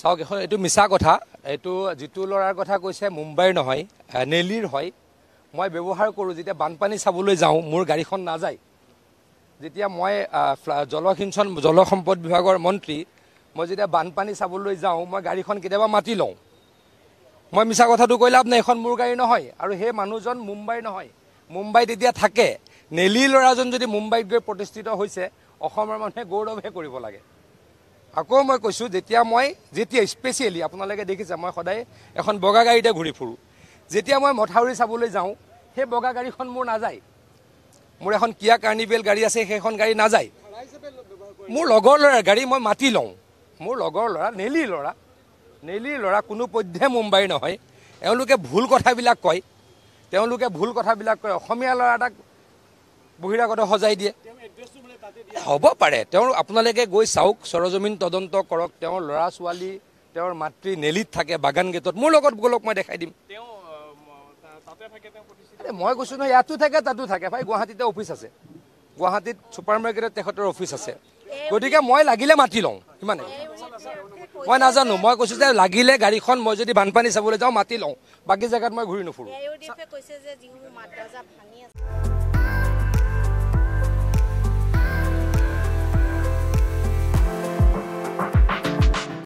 চাওক এখন এইটো মিছা কথা এইটো যিটো ল'ৰাৰ কথা কৈছে মুম্বাইৰ নহয় নেলিৰ হয় মই ব্যৱহাৰ কৰোঁ যেতিয়া বানপানী চাবলৈ যাওঁ মোৰ গাড়ীখন নাযায় যেতিয়া মই জলসিঞ্চন জলসম্পদ বিভাগৰ মন্ত্ৰী মই যেতিয়া বানপানী চাবলৈ যাওঁ মই গাড়ীখন কেতিয়াবা মাতি লওঁ মই মিছা কথাটো কৈ লাভ নাই এইখন মোৰ গাড়ী নহয় আৰু সেই মানুহজন মুম্বাইৰ নহয় মুম্বাইত এতিয়া থাকে নেলি ল'ৰাজন যদি মুম্বাইত গৈ প্ৰতিষ্ঠিত হৈছে অসমৰ মানুহে গৌৰৱহে কৰিব লাগে আকৌ মই কৈছোঁ যেতিয়া মই যেতিয়া স্পেচিয়েলি আপোনালোকে দেখিছে মই সদায় এখন বগা গাড়ীতে ঘূৰি ফুৰোঁ যেতিয়া মই মথাউৰি চাবলৈ যাওঁ সেই বগা গাড়ীখন মোৰ নাযায় মোৰ এখন কিয়া কাৰ্নিভেল গাড়ী আছে সেইখন গাড়ী নাযায় মোৰ লগৰ ল'ৰাৰ গাড়ী মই মাতি লওঁ মোৰ লগৰ ল'ৰা নেলি ল'ৰা নেলি ল'ৰা কোনোপধ্যে মুম্বাইৰ নহয় এওঁলোকে ভুল কথাবিলাক কয় তেওঁলোকে ভুল কথাবিলাক কয় অসমীয়া ল'ৰা এটাক বহিৰাগত সজাই দিয়ে হ'ব পাৰে তেওঁ আপোনালোকে গৈ চাওক চৰজমিন তদন্ত কৰক তেওঁৰ ল'ৰা ছোৱালী তেওঁৰ মাতৃ নেলিত থাকে বাগান গেটত মোৰ লগত গ'লক মই দেখাই দিম এই মই কৈছোঁ ইয়াতো থাকে তাতো থাকে ভাই গুৱাহাটীতে অফিচ আছে গুৱাহাটীত ছুপাৰ মাৰ্কেটত তেখেতৰ অফিচ আছে গতিকে মই লাগিলে মাতি লওঁ সিমানে মই নাজানো মই কৈছো যে লাগিলে গাড়ীখন মই যদি বানপানী চাবলৈ যাওঁ মাতি লওঁ বাকী জেগাত মই ঘূৰি নুফুৰো